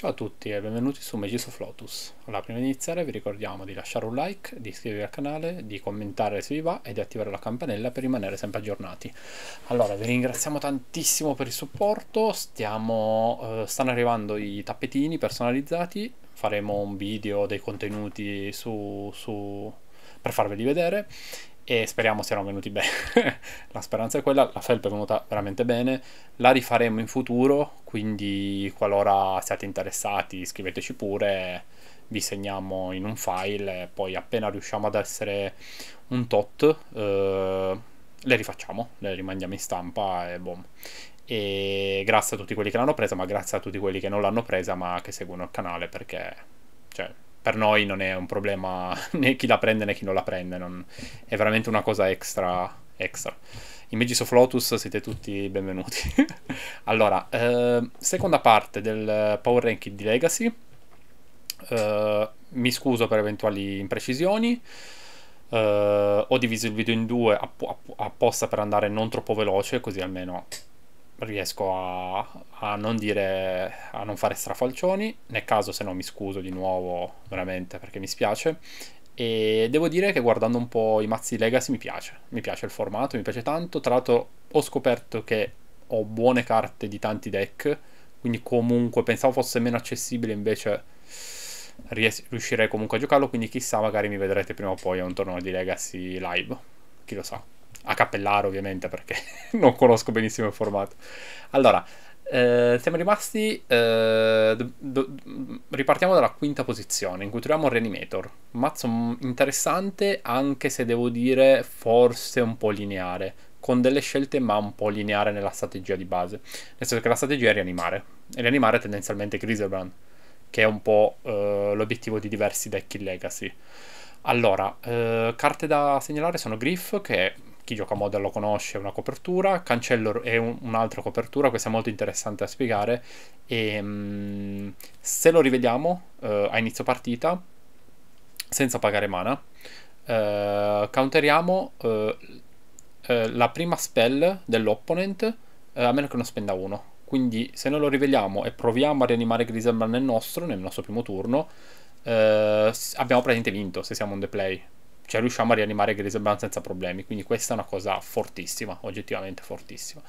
Ciao a tutti e benvenuti su Megiso Flotus. Allora, prima di iniziare vi ricordiamo di lasciare un like, di iscrivervi al canale, di commentare se vi va e di attivare la campanella per rimanere sempre aggiornati. Allora, vi ringraziamo tantissimo per il supporto, Stiamo, eh, stanno arrivando i tappetini personalizzati, faremo un video dei contenuti su, su, per farveli vedere e speriamo siano venuti bene. la speranza è quella, la felpa è venuta veramente bene, la rifaremo in futuro quindi qualora siate interessati scriveteci pure, vi segniamo in un file e poi appena riusciamo ad essere un tot eh, le rifacciamo, le rimandiamo in stampa e boom. E grazie a tutti quelli che l'hanno presa, ma grazie a tutti quelli che non l'hanno presa ma che seguono il canale perché cioè, per noi non è un problema né chi la prende né chi non la prende, non, è veramente una cosa extra. extra. I Magis of Lotus siete tutti benvenuti. allora, eh, seconda parte del Power Ranking di Legacy. Eh, mi scuso per eventuali imprecisioni. Eh, ho diviso il video in due app- app- apposta per andare non troppo veloce, così almeno riesco a, a, non dire a non fare strafalcioni nel caso se no mi scuso di nuovo veramente perché mi spiace e devo dire che guardando un po' i mazzi Legacy mi piace, mi piace il formato, mi piace tanto. Tra l'altro ho scoperto che ho buone carte di tanti deck, quindi comunque pensavo fosse meno accessibile, invece ries- riuscirei comunque a giocarlo, quindi chissà magari mi vedrete prima o poi a un torneo di Legacy live, chi lo sa. A cappellare ovviamente perché non conosco benissimo il formato. Allora, eh, siamo rimasti. Eh, do, do, ripartiamo dalla quinta posizione in cui troviamo Reanimator. Mazzo mm, interessante, anche se devo dire forse un po' lineare. Con delle scelte, ma un po' lineare nella strategia di base. Nel senso che la strategia è rianimare. E rianimare è tendenzialmente Griselbrand, che è un po' eh, l'obiettivo di diversi deck in Legacy. Allora, eh, carte da segnalare sono Griff, che chi gioca a Modern lo conosce, una copertura, Cancello è un, un'altra copertura, questa è molto interessante da spiegare, e ehm, se lo rivediamo eh, a inizio partita, senza pagare mana, eh, counteriamo eh, eh la prima spell dell'opponent, eh, a meno che non spenda uno. Quindi se noi lo rivediamo e proviamo a rianimare Griselman nel nostro, nel nostro primo turno, eh, abbiamo praticamente vinto se siamo on the play cioè riusciamo a rianimare Griezmann senza problemi, quindi questa è una cosa fortissima, oggettivamente fortissima.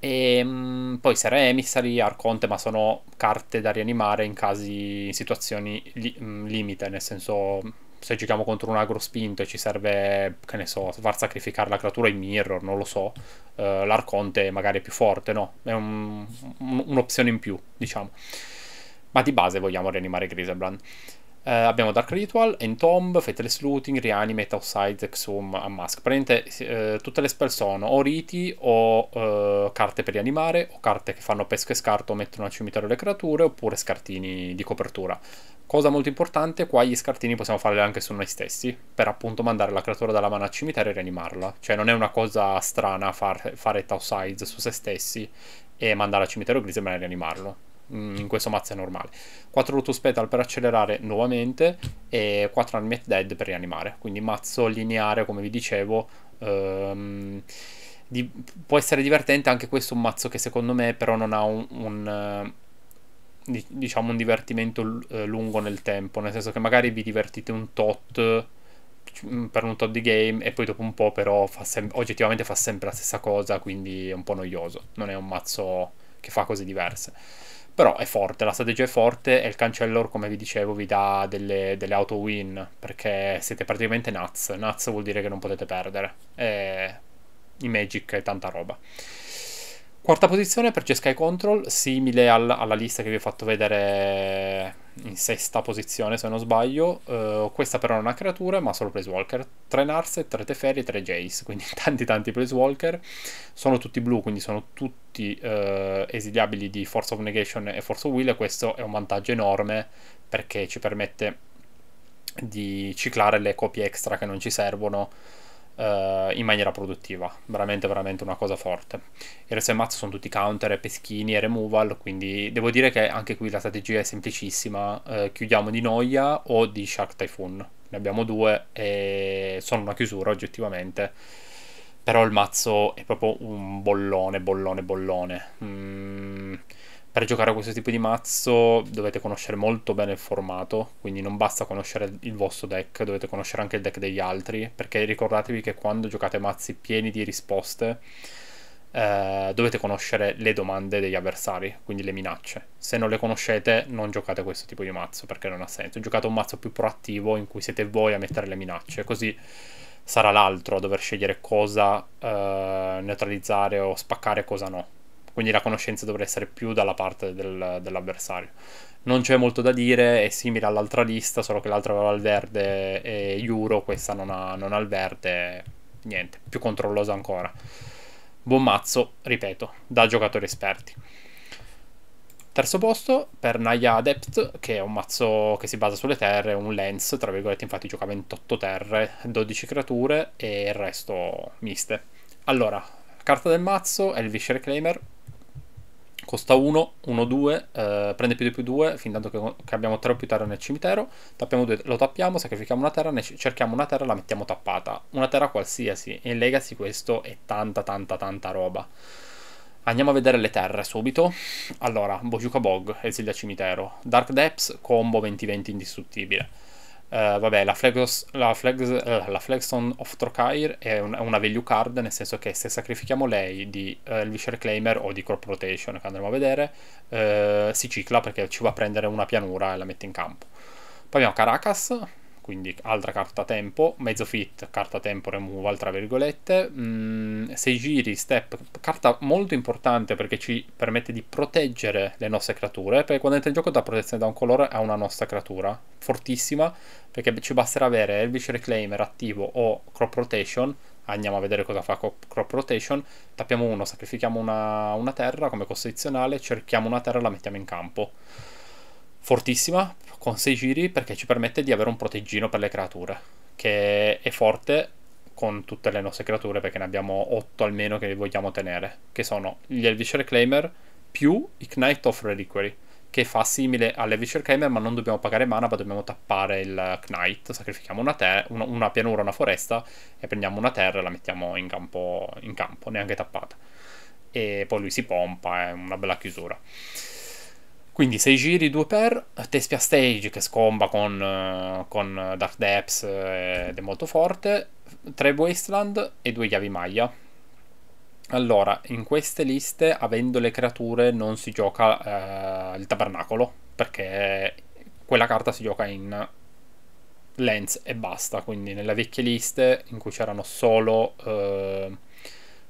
E ehm, mh, poi Sera Emissary, Arconte, ma sono carte da rianimare in casi, in situazioni li, mh, mm, limite, nel senso se giochiamo contro un agro spinto e ci serve, che ne so, far sacrificare la creatura in mirror, non lo so, eh, l'Arconte magari è più forte, no? È un, un, un'opzione in più, diciamo. Ma di base vogliamo rianimare Grisebrand. Eh, abbiamo Dark Ritual, Entomb, Faithless Looting, Reanimate, Outside, Exhum, Unmask. Praticamente eh, tutte le spell sono o riti o eh, carte per rianimare o carte che fanno pesca e scarto o mettono al cimitero le creature oppure scartini di copertura. Cosa molto importante, qua gli scartini possiamo farli anche su noi stessi, per appunto mandare la creatura dalla mano al cimitero e rianimarla. Cioè non è una cosa strana far, fare Tau Sides su se stessi e mandare al cimitero grigio e rianimarlo in questo mazzo è normale. 4 Lotus Petal per accelerare nuovamente e 4 Army Dead per rianimare, quindi mazzo lineare come vi dicevo. Ehm, di, può essere divertente anche questo un mazzo che secondo me però non ha un, un eh, diciamo un divertimento eh, lungo nel tempo, nel senso che magari vi divertite un tot mm, per un tot di game e poi dopo un po' però fa sem- oggettivamente fa sempre la stessa cosa, quindi è un po' noioso, non è un mazzo che fa cose diverse. Però è forte, la strategia è forte e il Cancellor, come vi dicevo, vi dà delle, delle auto win, perché siete praticamente nuts. Nuts vuol dire che non potete perdere. E in Magic è tanta roba. Quarta posizione per C-Sky Control, simile al, alla lista che vi ho fatto vedere in sesta posizione se non sbaglio. Uh, questa però non ha creature ma solo place walker. 3 Narset, 3 Teferi, e 3 Jace, quindi tanti tanti place walker. Sono tutti blu, quindi sono tutti uh, esiliabili di Force of Negation e Force of Will e questo è un vantaggio enorme perché ci permette di ciclare le copie extra che non ci servono Uh, in maniera produttiva. Veramente, veramente una cosa forte. I resto mazzo sono tutti counter, peschini e removal, quindi devo dire che anche qui la strategia è semplicissima. Uh, chiudiamo di Noia o di Shark Typhoon. Ne abbiamo due e sono una chiusura oggettivamente. Però il mazzo è proprio un bollone, bollone, bollone. Mm per giocare a questo tipo di mazzo dovete conoscere molto bene il formato, quindi non basta conoscere il vostro deck, dovete conoscere anche il deck degli altri, perché ricordatevi che quando giocate mazzi pieni di risposte eh, dovete conoscere le domande degli avversari, quindi le minacce. Se non le conoscete non giocate questo tipo di mazzo perché non ha senso. Giocate un mazzo più proattivo in cui siete voi a mettere le minacce, così sarà l'altro a dover scegliere cosa eh, neutralizzare o spaccare e cosa no quindi la conoscenza dovrà essere più dalla parte del, dell'avversario. Non c'è molto da dire, è simile all'altra lista, solo che l'altra aveva il verde e Euro, questa non ha, non ha il verde, niente, più controllosa ancora. Buon mazzo, ripeto, da giocatori esperti. Terzo posto per Naya Adept, che è un mazzo che si basa sulle terre, un lens, tra virgolette, infatti gioca 28 terre, 12 creature e il resto miste. Allora, carta del mazzo, Elvish Reclaimer, costa 1, 1, 2, prende più di più 2, fin tanto che, che abbiamo 3 o più terra nel cimitero, tappiamo 2, lo tappiamo, sacrifichiamo una terra, ne cerchiamo una terra, la mettiamo tappata, una terra qualsiasi, in Legacy questo è tanta tanta tanta roba. Andiamo a vedere le terre subito. Allora, Bojuka Bog, Esilia Cimitero, Dark Depths, combo 20-20 indistruttibile. Uh, vabbè, la, Flagos, la, Flags, uh, eh, la Flagstone of Trokair è, un, è, una value card, nel senso che se sacrifichiamo lei di uh, eh, Elvish Reclaimer o di Crop Rotation, che andremo a vedere, si cicla perché ci va a prendere una pianura e la mette in campo. Poi abbiamo Caracas, quindi altra carta tempo, mezzo fit, carta tempo removal, tra virgolette, 6 mm, giri, step, carta molto importante perché ci permette di proteggere le nostre creature, perché quando entra in gioco dà protezione da un colore a una nostra creatura, fortissima, perché ci basterà avere Elvish Reclaimer attivo o Crop Rotation, andiamo a vedere cosa fa Crop Rotation, tappiamo uno, sacrifichiamo una, una terra come costituzionale, cerchiamo una terra e la mettiamo in campo fortissima con 6 giri perché ci permette di avere un proteggino per le creature che è forte con tutte le nostre creature perché ne abbiamo 8 almeno che vogliamo tenere che sono gli Elvish Reclaimer più Ignite of Reliquary che fa simile all'Elvish Reclaimer ma non dobbiamo pagare mana ma dobbiamo tappare il Knight sacrifichiamo una, ter- una, una pianura, una foresta e prendiamo una terra e la mettiamo in campo, in campo neanche tappata e poi lui si pompa è una bella chiusura quindi 6 giri, 2 per, Tespia Stage che scomba con, eh, con Dark Depths eh, ed è molto forte, 3 Wasteland e 2 Chiavi Maglia. Allora, in queste liste, avendo le creature, non si gioca eh, il tabernacolo, perché quella carta si gioca in Lens e basta, quindi nelle vecchie liste in cui c'erano solo... Eh,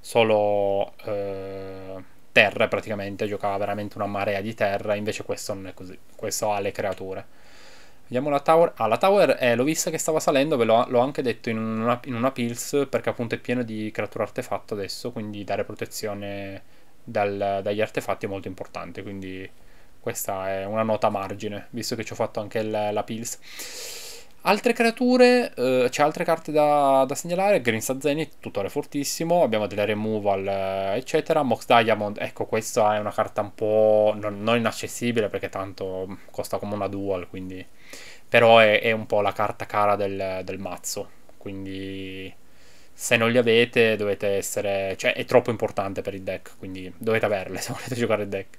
solo eh, terre praticamente, giocava veramente una marea di terra, invece questo non è così, questo ha le creature. Vediamo la tower, ah la tower eh, l'ho vista che stava salendo, ve l'ho, l'ho anche detto in una, in una pills perché appunto è pieno di creature artefatto adesso, quindi dare protezione dal, dagli artefatti è molto importante, quindi questa è una nota a margine, visto che ci ho fatto anche il, la pills. Altre creature, eh, c'è altre carte da, da segnalare, Green Sazeni, tutore fortissimo, abbiamo delle removal, eh, eccetera. Mox Diamond, ecco, questa è una carta un po' non, non inaccessibile perché tanto costa come una dual, quindi... Però è, è un po' la carta cara del, del mazzo, quindi se non li avete dovete essere cioè è troppo importante per il deck quindi dovete averle se volete giocare il deck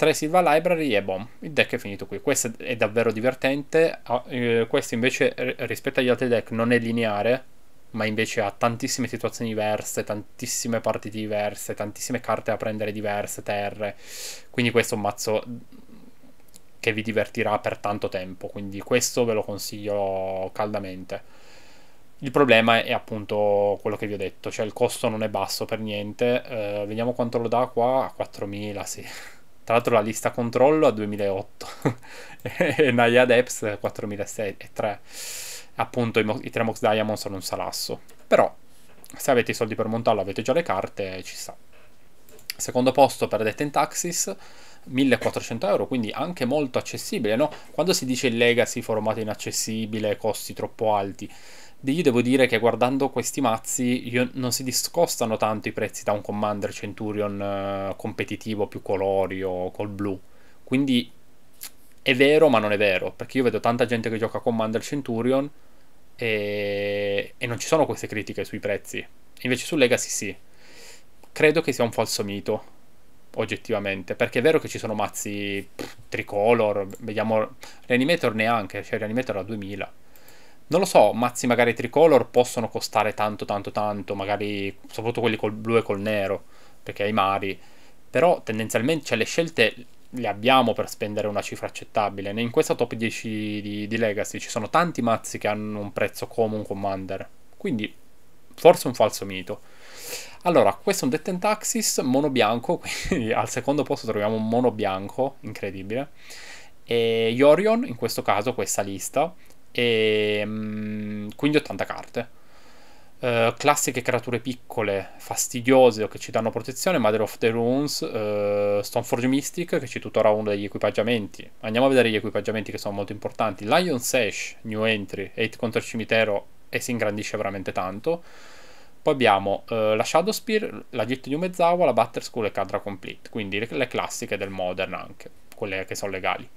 3 Silva Library e Bomb. Il deck è finito qui. Questo è davvero divertente. Ah, eh, questo invece rispetto agli altri deck non è lineare, ma invece ha tantissime situazioni diverse, tantissime partite diverse, tantissime carte da prendere diverse, terre. Quindi questo è un mazzo che vi divertirà per tanto tempo, quindi questo ve lo consiglio caldamente. Il problema è appunto quello che vi ho detto, cioè il costo non è basso per niente, eh, vediamo quanto lo dà qua, 4.000 sì. Tra l'altro la lista controllo a 2008 e Naya Depps 4003. Appunto i, mo- i tre Diamond sono un salasso. Però se avete i soldi per montarlo, avete già le carte, ci sta. Secondo posto per Death in Taxis, 1400 euro, quindi anche molto accessibile, no? Quando si dice legacy, formato inaccessibile, costi troppo alti, io devo dire che guardando questi mazzi io, non si discostano tanto i prezzi da un Commander Centurion eh, competitivo più colori o col blu. Quindi è vero ma non è vero, perché io vedo tanta gente che gioca Commander Centurion e, e non ci sono queste critiche sui prezzi. Invece su Legacy sì. Credo che sia un falso mito oggettivamente, perché è vero che ci sono mazzi pff, tricolor, vediamo Reanimator neanche, cioè Reanimator a 2000 non lo so, mazzi magari tricolor possono costare tanto tanto tanto, magari soprattutto quelli col blu e col nero, perché hai mari, però tendenzialmente cioè, le scelte le abbiamo per spendere una cifra accettabile. In questa top 10 di, di Legacy ci sono tanti mazzi che hanno un prezzo come un Commander, quindi forse un falso mito. Allora, questo è un Detent Axis mono bianco, quindi al secondo posto troviamo un mono bianco, incredibile. E Yorion, in questo caso, questa lista, e ehm, quindi 80 carte. Uh, classiche creature piccole, fastidiose o che ci danno protezione, Mother of the Runes, uh, eh, Stoneforge Mystic che ci tutora uno degli equipaggiamenti. Andiamo a vedere gli equipaggiamenti che sono molto importanti. Lion Sash, New Entry, 8 contro il cimitero e si ingrandisce veramente tanto. Poi abbiamo uh, la Shadow Spear, la Gift di Umezawa, la Butter School e Cadra Complete, quindi le, le classiche del Modern anche, quelle che sono legali.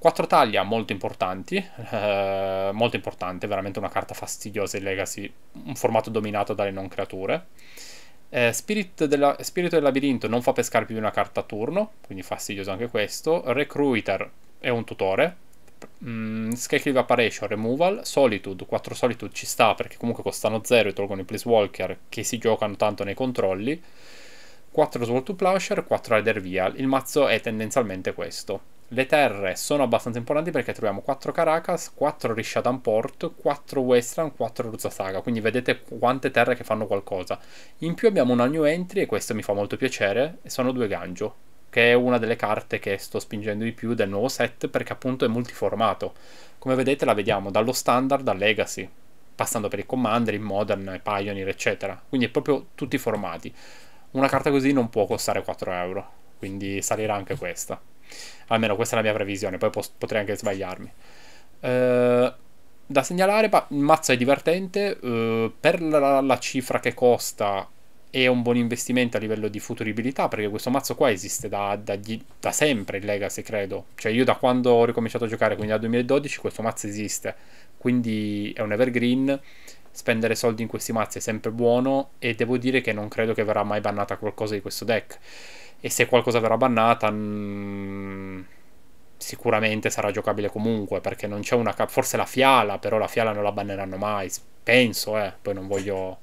Quattro taglia molto importanti, eh, molto importante, veramente una carta fastidiosa in Legacy, un formato dominato dalle non creature. Eh, della, Spirito del labirinto non fa pescare più di una carta a turno, quindi fastidioso anche questo. Recruiter è un tutore. Mm, Scarecrow Evaporation, Removal, Solitude, 4 Solitude ci sta perché comunque costano 0 e tolgono i Place Walker che si giocano tanto nei controlli. 4 Sword to Plowshare, 4 Rider Vial. Il mazzo è tendenzialmente questo. Le terre sono abbastanza importanti perché troviamo 4 Caracas, 4 Rishadamport, 4 Westland, 4 Ruzasaga, quindi vedete quante terre che fanno qualcosa. In più abbiamo una new entry e questo mi fa molto piacere, sono due Ganjo, che è una delle carte che sto spingendo di più del nuovo set perché appunto è multiformato. Come vedete la vediamo dallo standard al legacy, passando per i commander, i modern, i pioneer eccetera, quindi è proprio tutti i formati. Una carta così non può costare 4 euro, quindi salirà anche questa. Almeno questa è la mia previsione, poi po- potrei anche sbagliarmi. Eh, da segnalare, ma il mazzo è divertente. Eh, per la, la cifra che costa è un buon investimento a livello di futuribilità perché questo mazzo qua esiste da, da, da, sempre in Legacy credo cioè io da quando ho ricominciato a giocare quindi dal 2012 questo mazzo esiste quindi è un evergreen spendere soldi in questi mazzi è sempre buono e devo dire che non credo che verrà mai bannata qualcosa di questo deck e se qualcosa verrà bannata mh, mm, sicuramente sarà giocabile comunque perché non c'è una forse la fiala però la fiala non la banneranno mai penso eh poi non voglio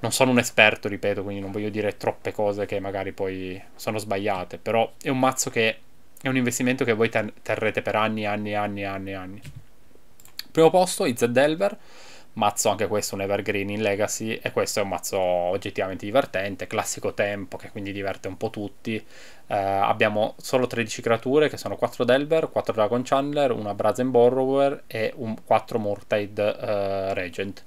non sono un esperto ripeto quindi non voglio dire troppe cose che magari poi sono sbagliate però è un mazzo che è un investimento che voi ter terrete per anni e anni e anni e anni e anni primo posto i Ized Delver mazzo anche questo un evergreen in legacy e questo è un mazzo oggettivamente divertente classico tempo che quindi diverte un po' tutti eh, abbiamo solo 13 creature che sono 4 Delver 4 Dragon Chandler una Brazen Borrower e un, 4 Murtide eh, Regent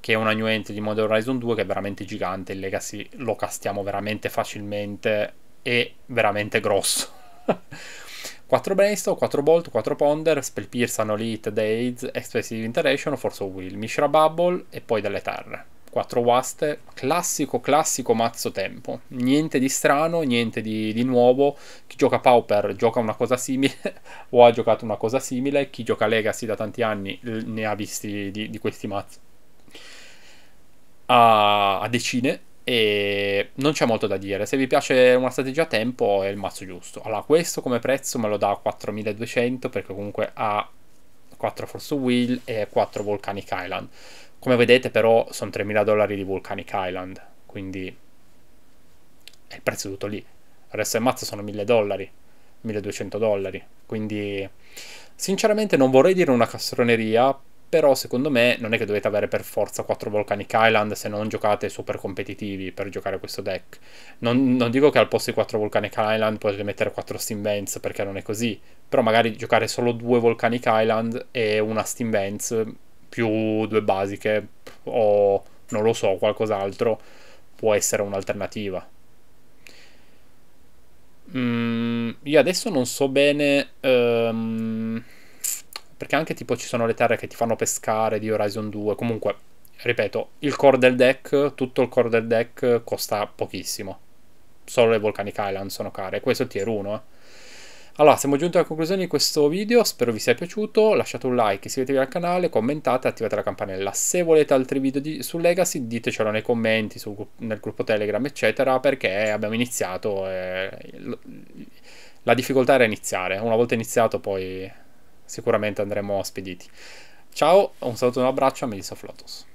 che è una new entry di Modern Horizon 2 che è veramente gigante in legacy lo castiamo veramente facilmente e veramente grosso 4 Brainstorm, 4 Bolt, 4 Ponder, Spellpierce, Anolith, Daze, Expressive Interaction, Force of Will, Mishra Bubble e poi delle Terre. 4 waste, classico classico mazzo tempo, niente di strano, niente di, di, nuovo, chi gioca Pauper gioca una cosa simile o ha giocato una cosa simile, chi gioca Legacy da tanti anni ne ha visti di, di questi mazzi a, a decine e non c'è molto da dire. Se vi piace una strategia a tempo è il mazzo giusto. Allora, questo come prezzo me lo dà 4200 perché comunque ha 4 Force Wheel e 4 Volcanic Island. Come vedete però sono 3000 dollari di Volcanic Island, quindi è il prezzo tutto lì. Il resto del mazzo sono 1000 dollari, 1200 dollari, quindi sinceramente non vorrei dire una castroneria però secondo me non è che dovete avere per forza 4 Volcanic Island se non giocate super competitivi per giocare questo deck. Non, non dico che al posto di 4 Volcanic Island potete mettere 4 Steam Vents perché non è così, però magari giocare solo 2 Volcanic Island e una Steam Vents più due basiche o non lo so, qualcos'altro può essere un'alternativa. Mm, io adesso non so bene... Um perché anche tipo ci sono le terre che ti fanno pescare di Horizon 2. Comunque, ripeto, il core del deck, tutto il core del deck costa pochissimo. Solo le Volcanic Island sono care. Questo è tier 1, eh. Allora, siamo giunti alla conclusione di questo video, spero vi sia piaciuto, lasciate un like, iscrivetevi al canale, commentate, attivate la campanella. Se volete altri video di, su Legacy ditecelo nei commenti, sul, nel gruppo Telegram, eccetera, perché abbiamo iniziato e la difficoltà era iniziare. Una volta iniziato poi sicuramente andremo ospediti. Ciao, un saluto e un abbraccio a Melissa Flotus.